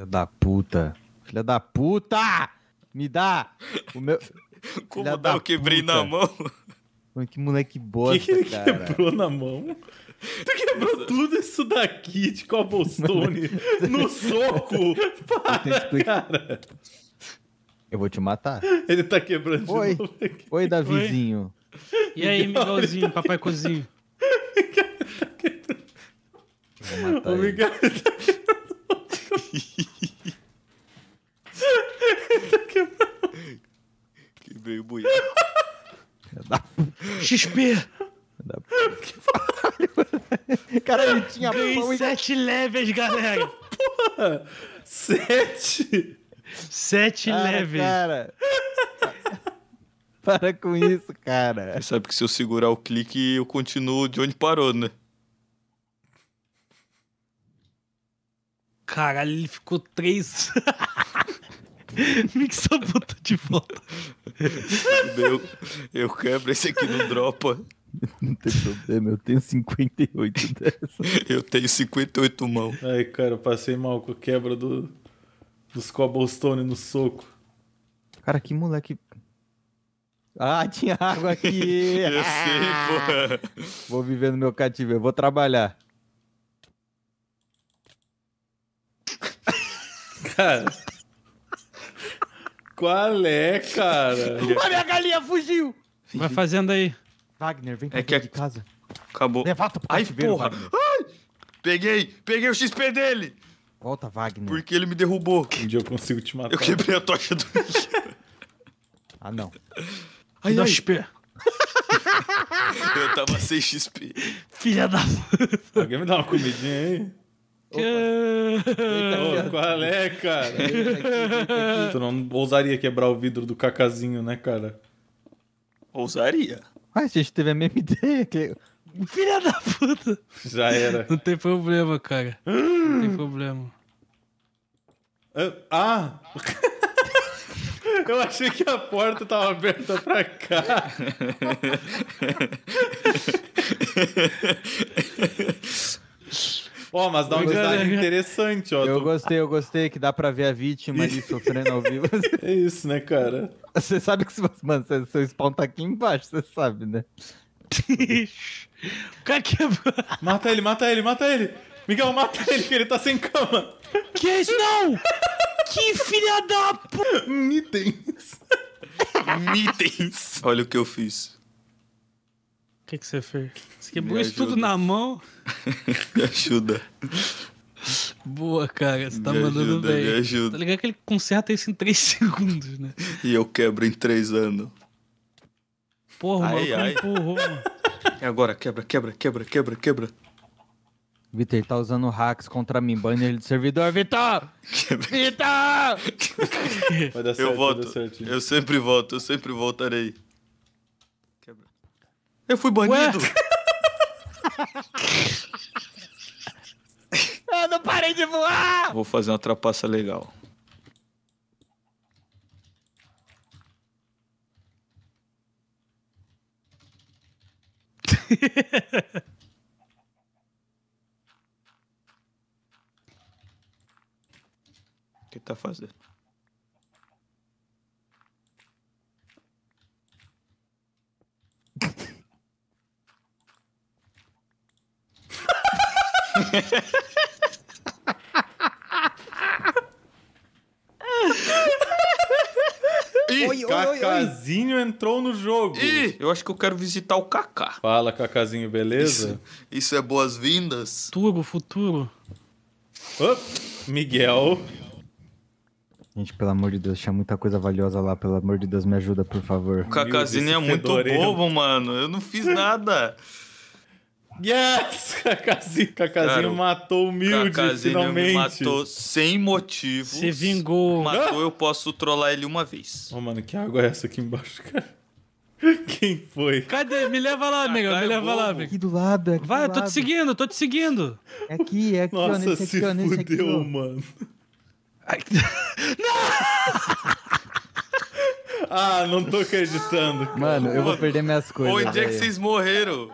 Filha da puta. Filha da puta! Me dá! O meu... Como Filha dá? Eu quebrei puta. na mão. Mano, que moleque bosta, que que ele cara. quebrou na mão? Tu quebrou tudo isso daqui de cobblestone no soco! Para, cara! Eu vou te matar. Ele tá quebrando Oi. de novo. Oi, Davizinho. Oi. E aí, Miguelzinho, tá papai cozinho. Obrigado. Tá veio o Ibuí. XP! Cara, ele tinha pão sete levels, galera. Porra! Sete? Sete levels. Cara. Para com isso, cara. Você sabe que se eu segurar o clique, eu continuo de onde parou, né? Caralho, ele ficou três. puta de volta eu, eu quebro, esse aqui não dropa. Não tem problema, eu tenho 58 dessas. Eu tenho 58 mão. Aí, cara, eu passei mal com a quebra do, dos cobblestone no soco. Cara, que moleque. Ah, tinha água aqui! eu sei, porra. Vou viver no meu cativeiro, vou trabalhar. Cara. Qual é, cara? A minha galinha fugiu! Vai fazendo aí. Wagner, vem é pra é que é... de casa. Acabou. Levanta pro Ai, porra. Ai, peguei, peguei o XP dele. Volta, Wagner. Porque ele me derrubou. Um dia eu consigo te matar. Eu quebrei a tocha do Ah, não. Ai, ai. XP. eu tava sem XP. Filha da Alguém me dá uma comidinha aí? Opa. qual é, cara? tu não ousaria quebrar o vidro do cacazinho, né, cara? Ousaria. Ai, a gente teve a mesma ideia. Que... Filha da puta! Já era. Não tem problema, cara. Não tem hum. problema. Ah, ah! Eu achei que a porta tava aberta pra cá. Ó, mas dá um design interessante, ó. Eu gostei, eu gostei que dá pra ver a vítima ali sofrendo ao vivo. É isso, né, cara? Você sabe que se mano, seu spawn tá aqui embaixo, você sabe, né? o cara que... mata ele, mata ele, mata ele. Miguel, mata ele, que ele tá sem cama. Que é isso, não? que filha da puta! Mitens. Mitens. Olha o que eu fiz que, que você fez? Você quebrou isso tudo na mão? Me ajuda. Boa, cara, você tá me mandando ajuda, bem. Me ajuda. Tá ligado que ele conserta isso em 3 segundos, né? E eu quebro em 3 anos. Porra, ai, mano, ai. empurrou, mano. É agora, quebra, quebra, quebra, quebra, quebra. Vitor, ele tá usando hacks contra mim, banho ele de servidor. Vitor! Vitor! dar certo, eu voto, Eu sempre volto, eu sempre voltarei. Eu fui banido. Eu não parei de voar! Vou fazer uma trapaça legal. O que tá fazendo? Ih, oi, Cacazinho oi, oi, entrou no jogo. Ih, eu acho que eu quero visitar o Cacá. Fala, Cacazinho, beleza? Isso, isso é boas-vindas? Futuro, futuro. Miguel. Gente, pelo amor de Deus, tinha muita coisa valiosa lá. Pelo amor de Deus, me ajuda, por favor. O Cacazinho é muito bobo, mano. Eu não fiz nada. Yes! Cacazinho, Cacazinho Cara, matou o humilde, Cacazinho finalmente. me matou sem motivo. Se vingou. Matou, ah! eu posso trollar ele uma vez. Ô, oh, mano, que água é essa aqui embaixo, cara? Quem foi? Cadê? Me leva lá, ah, amigo. me leva lá, amigo. Aqui do lado, aqui Vai, do eu tô te seguindo, tô te seguindo. É aqui, é aqui, Nossa, ó, nesse se aqui, se fudeu, ó. mano. não! ah, não tô acreditando. Mano, eu vou perder minhas coisas. Onde é que vocês morreram?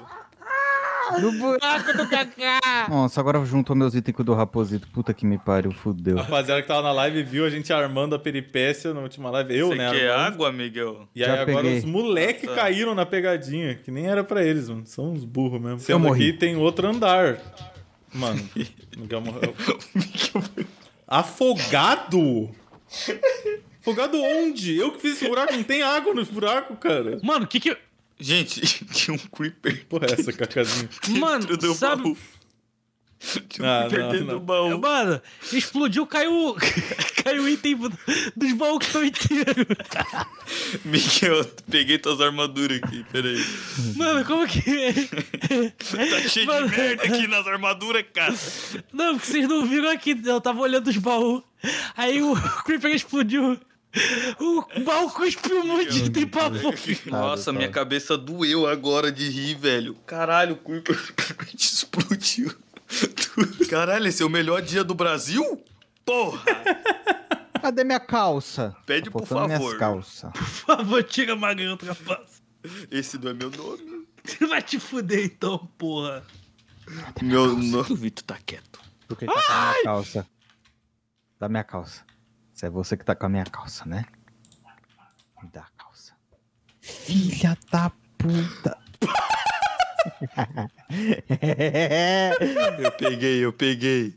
No buraco do Kaká! Nossa, agora juntou meus itens do Raposito. Puta que me pariu, fudeu. A rapaziada que tava na live viu a gente armando a peripécia na última live. Eu, Você né? Quer é água, Miguel? E aí Já agora peguei. os moleque caíram na pegadinha, que nem era pra eles, mano. São uns burros mesmo. Se Eu morri. tem outro andar. Mano, Miguel morreu. Afogado? Afogado onde? Eu que fiz esse buraco, não tem água no buraco, cara. Mano, o que que. Gente, tinha um creeper. Porra, é essa cacazinha. Mano, do sabe... baú. Tinha um ah, creeper não, dentro não. do baú. Mano, explodiu, caiu. caiu item dos baús que estão inteiros. Miguel, peguei tuas armaduras aqui, peraí. Mano, como que. É? tá cheio Mano... de merda aqui nas armaduras, cara. Não, porque vocês não viram aqui, eu tava olhando os baús. Aí o creeper explodiu. O mal cuspiu um monte de tempo Nossa, minha cabeça doeu agora de rir, velho. Caralho, o cu explodiu. Caralho, esse é o melhor dia do Brasil? Porra! Cadê minha calça? Pede tá por favor. calça. Por favor, tira a magrão, trapaça. Esse não é meu nome. Você vai te fuder então, porra. Cadê meu nome. O Vitor tá quieto. Por que tá com a minha calça? Da minha calça. Isso é você que tá com a minha calça, né? Me dá a calça. Filha da puta. eu peguei, eu peguei.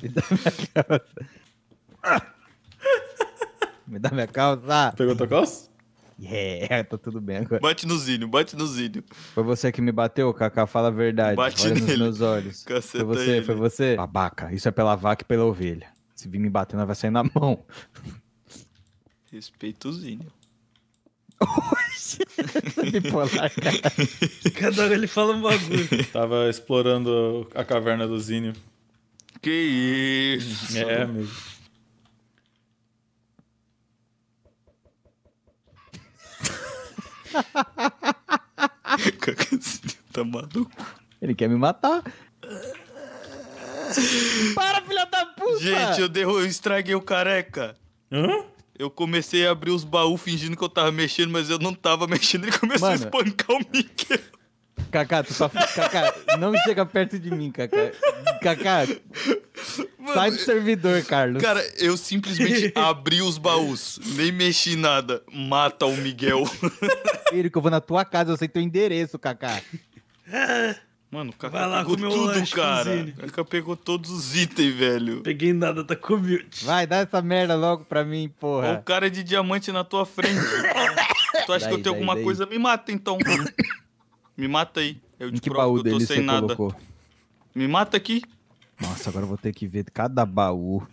Me dá minha calça. Me dá minha calça. Pegou tua calça? Yeah, tá tudo bem agora. Bate no Zinho, bate no Zinho. Foi você que me bateu, Kaká, fala a verdade. Bate Olha nele. nos meus olhos. Caceta foi você, ele. foi né? você. Babaca, isso é pela vaca e pela ovelha. Se vir me batendo ela vai sair na mão. Respeita o Zinho. Cada hora ele fala um bagulho. Tava explorando a caverna do Zinho. Que isso! É, amigo. tá é maluco. Ele quer me matar. Para, filha da puta! Gente, eu, derru... eu estraguei o careca. Hã? Eu comecei a abrir os baús fingindo que eu tava mexendo, mas eu não tava mexendo. Ele começou Mano. a espancar o Mickey. Cacá, tu só fica. Cacá, não chega perto de mim, Cacá. Cacá, Mano, sai do servidor, Carlos. Cara, eu simplesmente abri os baús, nem mexi nada. Mata o Miguel. Filho, que eu vou na tua casa, eu sei teu endereço, Cacá. Mano, o cara pegou tudo, cara. O cara pegou todos os itens, velho. Peguei nada, tá com Vai, dá essa merda logo pra mim, porra. o cara de diamante na tua frente. tu acha daí, que eu tenho alguma daí. coisa? Me mata, então. Me mata aí. É eu te que que eu tô sem nada. Colocou? Me mata aqui. Nossa, agora eu vou ter que ver cada baú.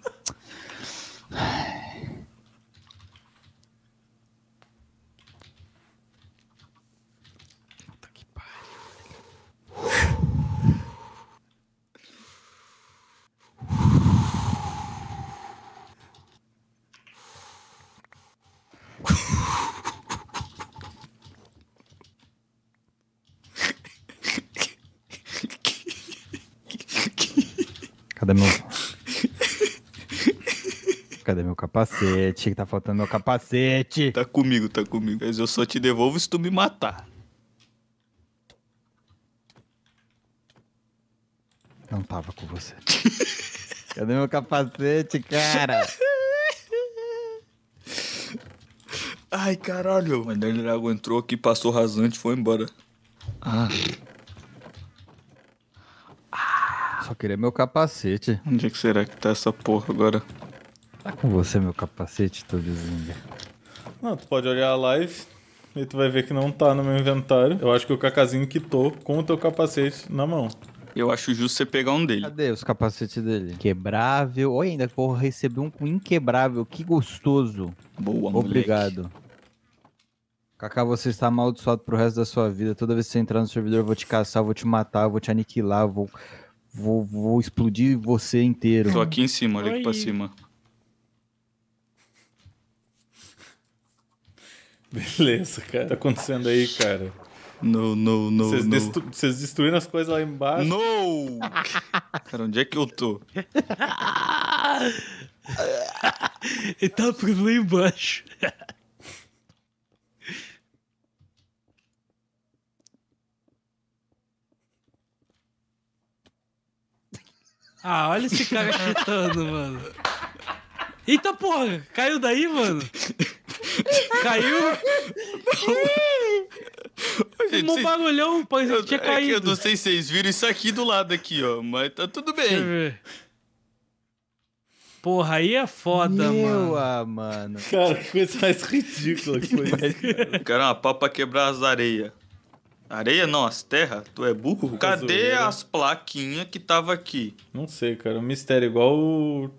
Cadê meu. Cadê meu capacete? Tá faltando meu capacete. Tá comigo, tá comigo. Mas eu só te devolvo se tu me matar. Não tava com você. Cadê meu capacete, cara? Ai, caralho. O Ender Dragon entrou aqui, passou rasante e foi embora. Ah só queria meu capacete. Onde é que será que tá essa porra agora? Tá com você meu capacete, Todezinga. Não, tu pode olhar a live e tu vai ver que não tá no meu inventário. Eu acho que o Cacazinho quitou com o teu capacete na mão. Eu acho justo você pegar um dele. Cadê os capacetes dele? Quebrável. Olha, ainda vou receber um com inquebrável. Que gostoso. Boa, Obrigado. Moleque. você está amaldiçoado pro resto da sua vida. Toda vez que você entrar no servidor, eu vou te caçar, eu vou te matar, eu vou te aniquilar, eu vou Vou, vou explodir você inteiro. Tô aqui em cima, olha aqui pra cima. Beleza, cara. Tá acontecendo aí, cara? No, no, no. Vocês, Destru destruíram as coisas lá embaixo? No! cara, onde é que eu tô? Ele tá por lá embaixo. Ah, olha esse cara chutando, mano. Eita porra, caiu daí, mano? Caiu? Fumou um barulhão, pois eu, tinha é caído. É eu não sei se vocês viram isso aqui do lado aqui, ó. Mas tá tudo bem. Deixa eu ver. Porra, aí é foda, Meu, mano. Ah, mano. Cara, que coisa mais ridícula que foi isso. Cara, uma pau pra quebrar as areias. Areia não, as terras? Tu é burro? Cadê as plaquinhas que tava aqui? Não sei, cara. Um mistério igual o.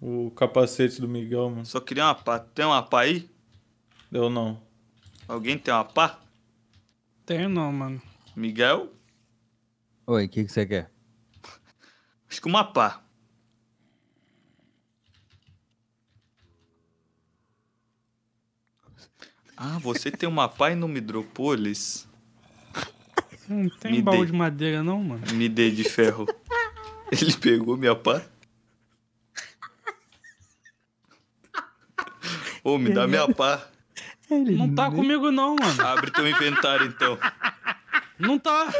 O capacete do Miguel, mano. Só queria uma pá. Tem uma pá aí? Eu não. Alguém tem uma pá? Tenho não, mano. Miguel? Oi, o que, que você quer? Acho que uma pá. Ah, você tem uma pá pai no Midropolis? Não tem Me dê. de madeira, não, mano. Me dê de ferro. Ele pegou minha pá? Ô, me dá minha pá. Ele não tá comigo, não, mano. Abre teu inventário, então. Não tá.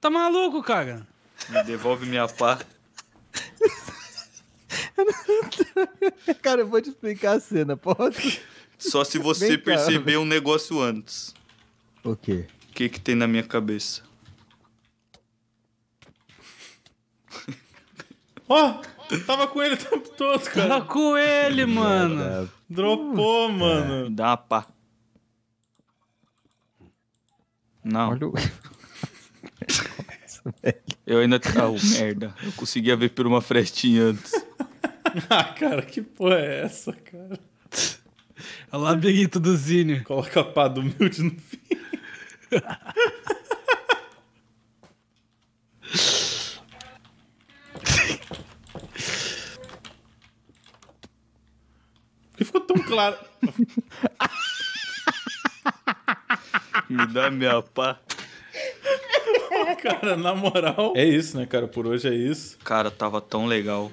Tá maluco, cara? Me devolve minha pá. Cara, eu vou te explicar a cena, posso? Só se você Bem perceber um negócio antes. O quê? O que que tem na minha cabeça? Ó, oh, tava com ele o tempo todo, cara. Tava com ele, mano. Dropou, mano. É, dá pá. Não. Olha o... Eu ainda. tava. Ah, oh, merda. Eu conseguia ver por uma frestinha antes. ah, cara, que porra é essa, cara? É o labirinto do Zine. Coloca a pá do humilde no fim. Por que ficou tão claro? Me dá minha pá. Cara, na moral. É isso, né, cara? Por hoje é isso. Cara, tava tão legal.